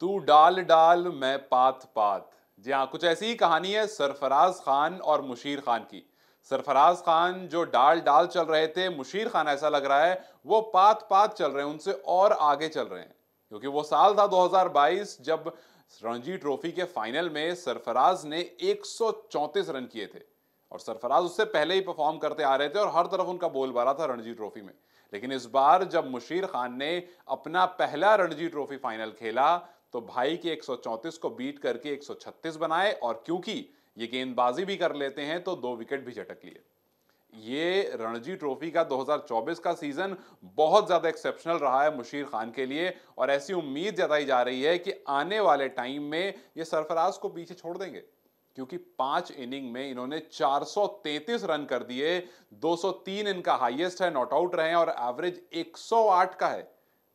तू डाल डाल मैं पात पात जी हाँ कुछ ऐसी ही कहानी है सरफराज खान और मुशीर खान की सरफराज खान जो डाल डाल चल रहे थे मुशीर खान ऐसा लग रहा है वो पात पात चल रहे हैं उनसे और आगे चल रहे हैं क्योंकि वो साल था 2022 जब रणजी ट्रॉफी के फाइनल में सरफराज ने 134 रन किए थे और सरफराज उससे पहले ही परफॉर्म करते आ रहे थे और हर तरफ उनका बोल बोलबाला था रणजी ट्रॉफी में लेकिन इस बार जब मुशीर खान ने अपना पहला रणजी ट्रॉफी फाइनल खेला तो भाई के 134 को बीट करके 136 बनाए और क्योंकि ये गेंदबाजी भी कर लेते हैं तो दो विकेट भी झटक लिए ये रणजी ट्रॉफी का 2024 का सीजन बहुत ज़्यादा एक्सेप्शनल रहा है मुशीर खान के लिए और ऐसी उम्मीद जताई जा रही है कि आने वाले टाइम में ये सरफराज को पीछे छोड़ देंगे क्योंकि पांच इनिंग में इन्होंने 433 रन कर दिए 203 इनका हाईएस्ट है नॉट आउट रहे हैं और एवरेज 108 का है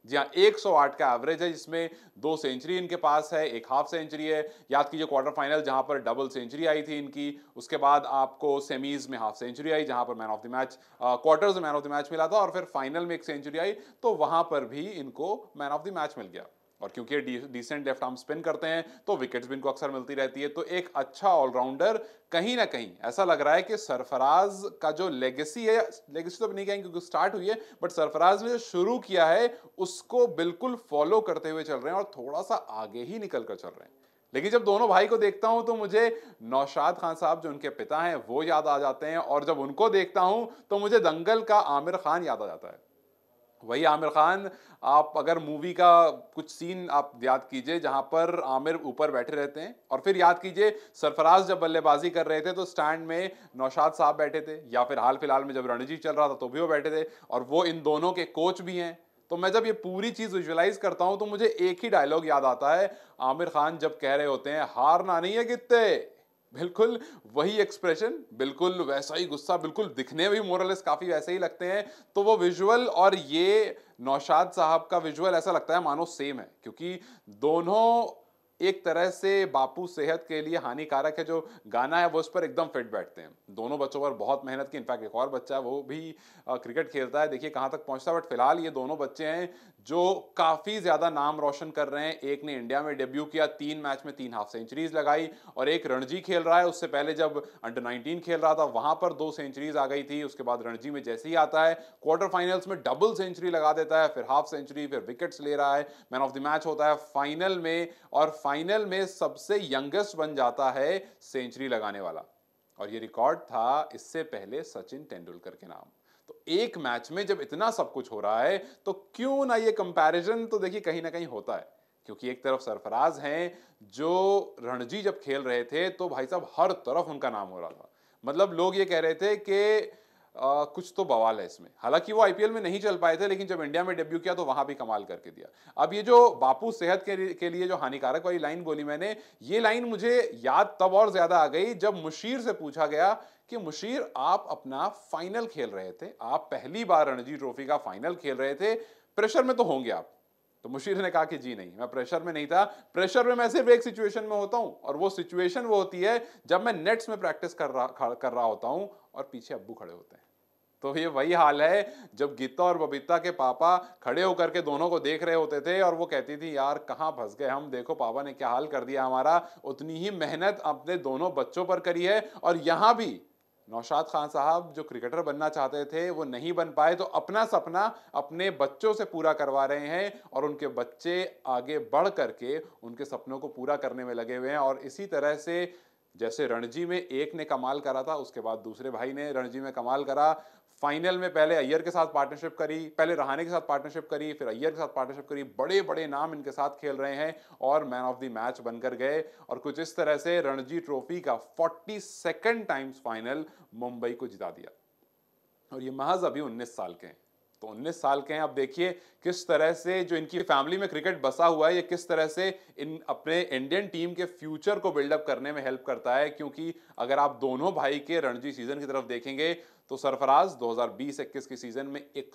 जी हाँ आठ का एवरेज है जिसमें दो सेंचुरी इनके पास है एक हाफ सेंचुरी है याद कीजिए क्वार्टर फाइनल जहां पर डबल सेंचुरी आई थी इनकी उसके बाद आपको सेमीज में हाफ सेंचुरी आई जहां पर man of the match quarters में मैन ऑफ द मैच मिला था और फिर फाइनल में एक सेंचुरी आई तो वहां पर भी इनको मैन ऑफ द मैच मिल गया और क्योंकि डिसेंट लेफ्ट आर्म स्पिन करते हैं तो विकेट्स भी इनको अक्सर मिलती रहती है तो एक अच्छा ऑलराउंडर कहीं ना कहीं ऐसा लग रहा है कि सरफराज का जो लेगेसी है लेगेसी तो नहीं कहेंगे क्योंकि स्टार्ट हुई है बट सरफराज ने जो शुरू किया है उसको बिल्कुल फॉलो करते हुए चल रहे हैं और थोड़ा सा आगे ही निकल कर चल रहे हैं लेकिन जब दोनों भाई को देखता हूं तो मुझे नौशाद खान साहब जो उनके पिता हैं वो याद आ जाते हैं और जब उनको देखता हूं तो मुझे दंगल का आमिर खान याद आ जाता है वही आमिर खान आप अगर मूवी का कुछ सीन आप याद कीजिए जहां पर आमिर ऊपर बैठे रहते हैं और फिर याद कीजिए सरफराज जब बल्लेबाजी कर रहे थे तो स्टैंड में नौशाद साहब बैठे थे या फिर हाल फिलहाल में जब रणजी चल रहा था तो भी वो बैठे थे और वो इन दोनों के कोच भी हैं तो मैं जब ये पूरी चीज़ विजुअलाइज करता हूँ तो मुझे एक ही डायलॉग याद आता है आमिर खान जब कह रहे होते हैं हार ना नहीं है कितने बिल्कुल वही एक्सप्रेशन बिल्कुल वैसा ही गुस्सा बिल्कुल दिखने में भी मोरलेस काफ़ी वैसे ही लगते हैं तो वो विजुअल और ये नौशाद साहब का विजुअल ऐसा लगता है मानो सेम है क्योंकि दोनों एक तरह से बापू सेहत के लिए हानिकारक है जो गाना है वो उस पर एकदम फिट बैठते हैं दोनों बच्चों पर बहुत मेहनत की इनफैक्ट एक और बच्चा है वो भी क्रिकेट खेलता है देखिए कहाँ तक पहुँचता है बट फिलहाल ये दोनों बच्चे हैं जो काफ़ी ज़्यादा नाम रोशन कर रहे हैं एक ने इंडिया में डेब्यू किया तीन मैच में तीन हाफ सेंचुरीज लगाई और एक रणजी खेल रहा है उससे पहले जब अंडर नाइनटीन खेल रहा था वहां पर दो सेंचुरीज आ गई थी उसके बाद रणजी में जैसे ही आता है क्वार्टर फाइनल्स में डबल सेंचुरी लगा देता है फिर हाफ सेंचुरी फिर विकेट्स ले रहा है मैन ऑफ द मैच होता है फाइनल में और फाइनल फाइनल में सबसे यंगेस्ट बन जाता है सेंचुरी लगाने वाला और ये रिकॉर्ड था इससे पहले सचिन तेंदुलकर के नाम तो एक मैच में जब इतना सब कुछ हो रहा है तो क्यों ना ये कंपैरिजन तो देखिए कहीं ना कहीं होता है क्योंकि एक तरफ सरफराज हैं जो रणजी जब खेल रहे थे तो भाई साहब हर तरफ उनका नाम हो रहा था मतलब लोग ये कह रहे थे कि आ, कुछ तो बवाल है इसमें हालांकि वो आईपीएल में नहीं चल पाए थे लेकिन जब इंडिया में डेब्यू किया तो वहां भी कमाल करके दिया अब ये जो बापू सेहत के, के लिए जो हानिकारक वाली लाइन बोली मैंने ये लाइन मुझे याद तब और ज्यादा आ गई जब मुशीर से पूछा गया कि मुशीर आप अपना फाइनल खेल रहे थे आप पहली बार रणजी ट्रॉफी का फाइनल खेल रहे थे प्रेशर में तो होंगे आप तो मुशीर ने कहा कि जी नहीं मैं प्रेशर में नहीं था प्रेशर में मैं सिर्फ एक सिचुएशन में होता हूँ और वो सिचुएशन वो होती है जब मैं नेट्स में प्रैक्टिस कर रहा कर रहा होता हूँ और पीछे अब्बू खड़े होते हैं तो ये वही हाल है जब गीता और बबीता के पापा खड़े होकर के दोनों को देख रहे होते थे और वो कहती थी यार कहाँ फंस गए हम देखो पापा ने क्या हाल कर दिया हमारा उतनी ही मेहनत अपने दोनों बच्चों पर करी है और यहाँ भी नौशाद खान साहब जो क्रिकेटर बनना चाहते थे वो नहीं बन पाए तो अपना सपना अपने बच्चों से पूरा करवा रहे हैं और उनके बच्चे आगे बढ़ करके उनके सपनों को पूरा करने में लगे हुए हैं और इसी तरह से जैसे रणजी में एक ने कमाल करा था उसके बाद दूसरे भाई ने रणजी में कमाल करा फाइनल में पहले अय्यर के साथ पार्टनरशिप करी पहले रहाने के साथ पार्टनरशिप करी फिर अय्यर के साथ पार्टनरशिप करी बड़े बड़े नाम इनके साथ खेल रहे हैं और मैन ऑफ द मैच बनकर गए और कुछ इस तरह से रणजी ट्रॉफी का forty second times final Mumbai को जिता दिया और ये महज अभी उन्नीस साल के हैं तो उन्नीस साल के हैं आप देखिए किस तरह से जो इनकी फैमिली में क्रिकेट बसा हुआ है ये किस तरह से इन अपने इंडियन टीम के फ्यूचर को बिल्डअप करने में हेल्प करता है क्योंकि अगर आप दोनों भाई के रणजी सीजन की तरफ देखेंगे तो सरफराज 2020-21 की सीज़न में एक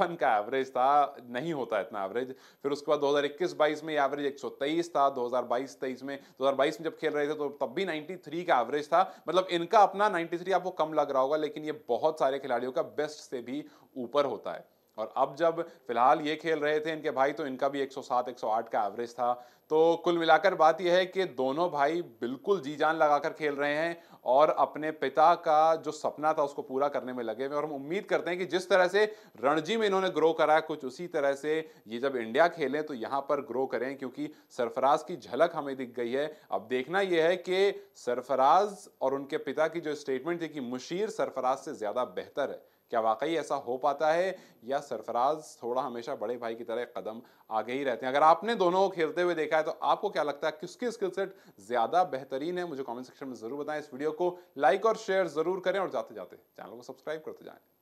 का एवरेज था नहीं होता इतना एवरेज फिर उसके बाद 2021-22 में एवरेज 123 था 2022-23 में 2022 में जब खेल रहे थे तो तब भी 93 का एवरेज था मतलब इनका अपना 93 आपको कम लग रहा होगा लेकिन ये बहुत सारे खिलाड़ियों का बेस्ट से भी ऊपर होता है और अब जब फिलहाल ये खेल रहे थे इनके भाई तो इनका भी 107 108 का एवरेज था तो कुल मिलाकर बात यह है कि दोनों भाई बिल्कुल जी जान लगाकर खेल रहे हैं और अपने पिता का जो सपना था उसको पूरा करने में लगे हुए और हम उम्मीद करते हैं कि जिस तरह से रणजी में इन्होंने ग्रो करा कुछ उसी तरह से ये जब इंडिया खेलें तो यहाँ पर ग्रो करें क्योंकि सरफराज की झलक हमें दिख गई है अब देखना यह है कि सरफराज और उनके पिता की जो स्टेटमेंट थी कि मुशीर सरफराज से ज़्यादा बेहतर है क्या वाकई ऐसा हो पाता है या सरफराज थोड़ा हमेशा बड़े भाई की तरह कदम आगे ही रहते हैं अगर आपने दोनों को खेलते हुए देखा है तो आपको क्या लगता है किसकी स्किल सेट ज़्यादा बेहतरीन है मुझे कॉमेंट सेक्शन में ज़रूर बताएं इस वीडियो को लाइक और शेयर ज़रूर करें और जाते जाते चैनल को सब्सक्राइब करते जाएं